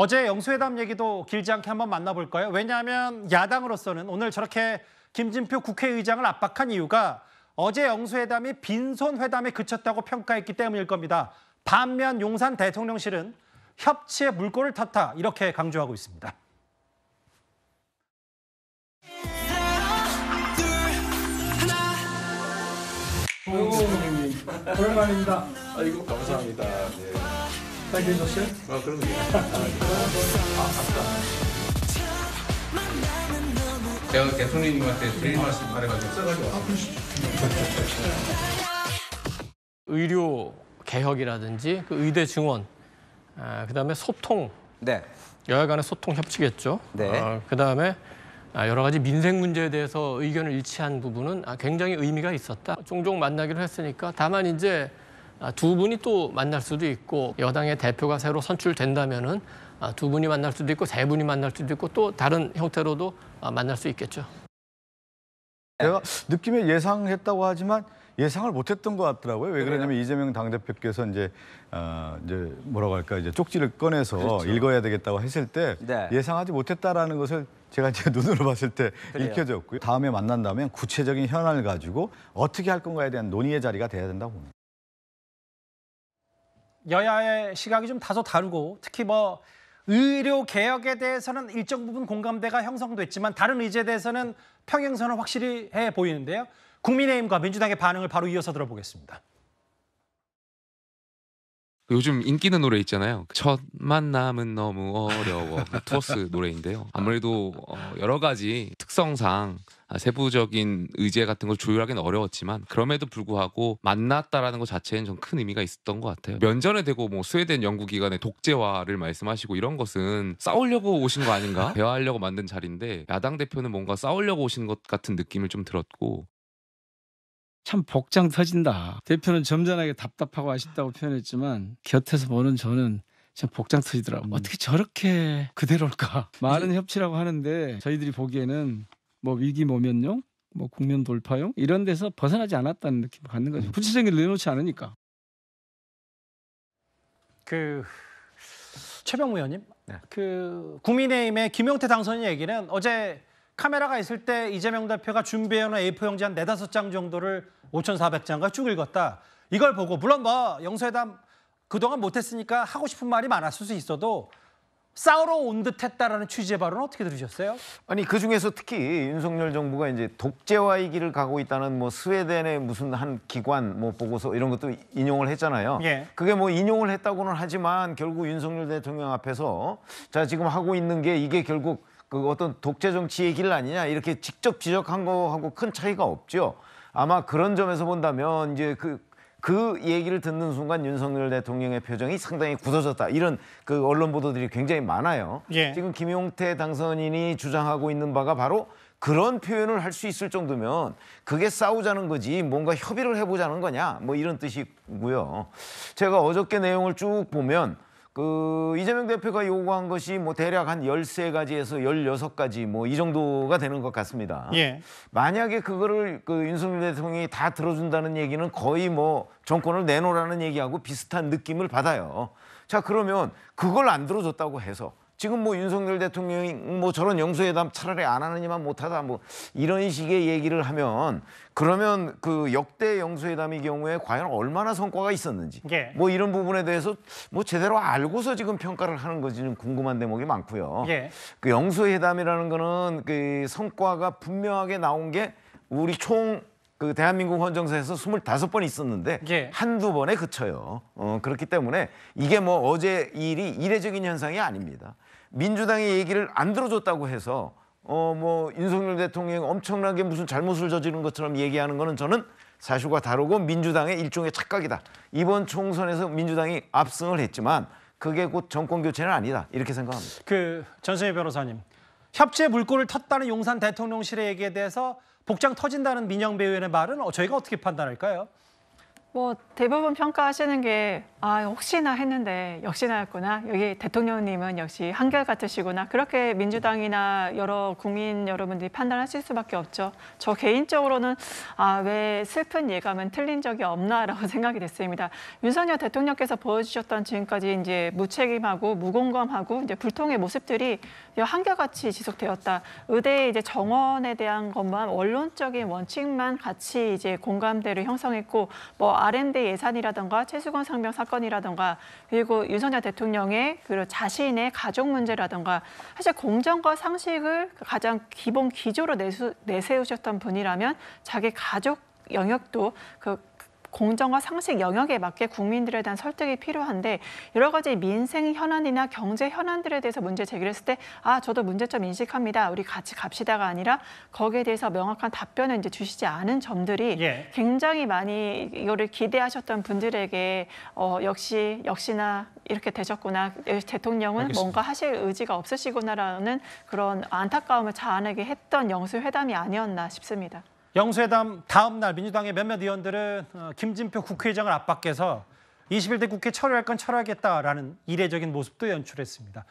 어제 영수회담 얘기도 길지 않게 한번 만나볼까요? 왜냐하면 야당으로서는 오늘 저렇게 김진표 국회의장을 압박한 이유가 어제 영수회담이 빈손회담에 그쳤다고 평가했기 때문일 겁니다. 반면 용산 대통령실은 협치의 물꼬를 탔다 이렇게 강조하고 있습니다. 오랜만입니다. 아이고 감사합니다. 네. 빨리 해줬어요? 아, 그럼요. 아, 제가 대통령님한테 드릴 말씀 바래가지고 써가지고 의료 개혁이라든지 그 의대 증원, 아, 그다음에 소통, 네. 여야간의 소통 협치겠죠. 네. 어, 그다음에 아, 여러 가지 민생 문제에 대해서 의견을 일치한 부분은 굉장히 의미가 있었다. 종종 만나기로 했으니까 다만 이제 아, 두 분이 또 만날 수도 있고 여당의 대표가 새로 선출된다면두 아, 분이 만날 수도 있고 세 분이 만날 수도 있고 또 다른 형태로도 아, 만날 수 있겠죠. 내가 느낌에 예상했다고 하지만 예상을 못했던 것 같더라고요. 왜 네. 그러냐면 그래요? 이재명 당대표께서 이제 어, 이제 뭐라고 할까 이제 쪽지를 꺼내서 그렇죠. 읽어야 되겠다고 했을 때 네. 예상하지 못했다라는 것을 제가 이제 눈으로 봤을 때 그래요. 읽혀졌고요. 다음에 만난다면 구체적인 현안을 가지고 어떻게 할 건가에 대한 논의의 자리가 돼야 된다고 봅니다. 여야의 시각이 좀 다소 다르고 특히 뭐 의료 개혁에 대해서는 일정 부분 공감대가 형성됐지만 다른 의제에 대해서는 평행선을 확실히 해 보이는데요. 국민의힘과 민주당의 반응을 바로 이어서 들어보겠습니다. 그 요즘 인기 있는 노래 있잖아요. 그 첫 만남은 너무 어려워 그 투어스 노래인데요. 아무래도 어, 여러 가지 특성상 세부적인 의제 같은 걸 조율하기는 어려웠지만 그럼에도 불구하고 만났다라는 것 자체는 좀 큰 의미가 있었던 것 같아요. 면전에 대고 뭐 스웨덴 연구기관의 독재화를 말씀하시고 이런 것은 싸우려고 오신 거 아닌가? 대화하려고 만든 자리인데 야당 대표는 뭔가 싸우려고 오신 것 같은 느낌을 좀 들었고 참 복장 터진다. 대표는 점잖하게 답답하고 아쉽다고 표현했지만 곁에서 보는 저는 참 복장 터지더라고. 음. 어떻게 저렇게 그대로일까? 말은 협치라고 하는데 저희들이 보기에는 뭐 위기 모면용, 뭐 국면 돌파용 이런 데서 벗어나지 않았다는 느낌을 갖는 거죠. 음. 구체적인 내놓지 않으니까. 그 최병무 의원님, 네. 그 국민의힘의 김용태 당선인 얘기는 어제 카메라가 있을 때 이재명 대표가 준비해놓은 A4 용지 한 네다섯 장 정도를 5,400장과 쭉 읽었다. 이걸 보고 물론 뭐 영수회담 그동안 못했으니까 하고 싶은 말이 많았을 수 있어도 싸우러 온 듯했다라는 취지의 발언 어떻게 들으셨어요? 아니 그 중에서 특히 윤석열 정부가 이제 독재와의 길을 가고 있다는 뭐 스웨덴의 무슨 한 기관 뭐 보고서 이런 것도 인용을 했잖아요. 예. 그게 뭐 인용을 했다고는 하지만 결국 윤석열 대통령 앞에서 자 지금 하고 있는 게 이게 결국 그 어떤 독재 정치 얘기를 아니냐 이렇게 직접 지적한 거하고 큰 차이가 없죠. 아마 그런 점에서 본다면 이제 그그 그 얘기를 듣는 순간 윤석열 대통령의 표정이 상당히 굳어졌다. 이런 그 언론 보도들이 굉장히 많아요. 예. 지금 김용태 당선인이 주장하고 있는 바가 바로 그런 표현을 할 수 있을 정도면 그게 싸우자는 거지 뭔가 협의를 해보자는 거냐 뭐 이런 뜻이고요. 제가 어저께 내용을 쭉 보면 그 이재명 대표가 요구한 것이 뭐 대략 한 열세 가지에서 열여섯 가지 뭐 이 정도가 되는 것 같습니다. 예. 만약에 그거를 그 윤석열 대통령이 다 들어준다는 얘기는 거의 뭐 정권을 내놓으라는 얘기하고 비슷한 느낌을 받아요. 자, 그러면 그걸 안 들어줬다고 해서 지금 뭐 윤석열 대통령이 뭐 저런 영수회담 차라리 안 하느니만 못하다 뭐 이런 식의 얘기를 하면 그러면 그 역대 영수회담의 경우에 과연 얼마나 성과가 있었는지 예. 뭐 이런 부분에 대해서 뭐 제대로 알고서 지금 평가를 하는 거지는 궁금한 대목이 많고요. 예. 그 영수회담이라는 거는 그 성과가 분명하게 나온 게 우리 총 그 대한민국 헌정사에서 스물다섯 번 있었는데 예. 한두 번에 그쳐요. 어, 그렇기 때문에 이게 뭐 어제 일이 이례적인 현상이 아닙니다. 민주당의 얘기를 안 들어줬다고 해서 어 뭐 윤석열 대통령이 엄청나게 무슨 잘못을 저지른 것처럼 얘기하는 거는 저는 사실과 다르고 민주당의 일종의 착각이다. 이번 총선에서 민주당이 압승을 했지만 그게 곧 정권 교체는 아니다. 이렇게 생각합니다. 그 전승희 변호사님. 협재 물꼬를 텄다는 용산 대통령실의 얘기에 대해서 복장 터진다는 민영 배우의 말은 저희가 어떻게 판단할까요? 뭐 대부분 평가하시는 게 아 혹시나 했는데 역시나였구나 여기 대통령님은 역시 한결같으시구나 그렇게 민주당이나 여러 국민 여러분들이 판단하실 수밖에 없죠 저 개인적으로는 아 왜 슬픈 예감은 틀린 적이 없나라고 생각이 됐습니다 윤석열 대통령께서 보여주셨던 지금까지 이제 무책임하고 무공감하고 이제 불통의 모습들이 한결같이 지속되었다 의대 의 이제 정원에 대한 것만 원론적인 원칙만 같이 이제 공감대를 형성했고 뭐 R&D 예산이라든가 최수건 상병 사건이라든가 그리고 윤석열 대통령의 그 자신의 가족 문제라든가 사실 공정과 상식을 가장 기본 기조로 내수, 내세우셨던 분이라면 자기 가족 영역도 그 공정과 상식 영역에 맞게 국민들에 대한 설득이 필요한데 여러 가지 민생 현안이나 경제 현안들에 대해서 문제 제기를 했을 때 아, 저도 문제점 인식합니다. 우리 같이 갑시다가 아니라 거기에 대해서 명확한 답변을 이제 주시지 않은 점들이 예. 굉장히 많이 이거를 기대하셨던 분들에게 어, 역시 역시나 이렇게 되셨구나. 예, 대통령은 알겠습니다. 뭔가 하실 의지가 없으시구나라는 그런 안타까움을 자아내게 했던 영수회담이 아니었나 싶습니다. 영수회담 다음 날 민주당의 몇몇 의원들은 어, 김진표 국회의장을 압박해서 21대 국회 철회할 건 철회하겠다라는 이례적인 모습도 연출했습니다.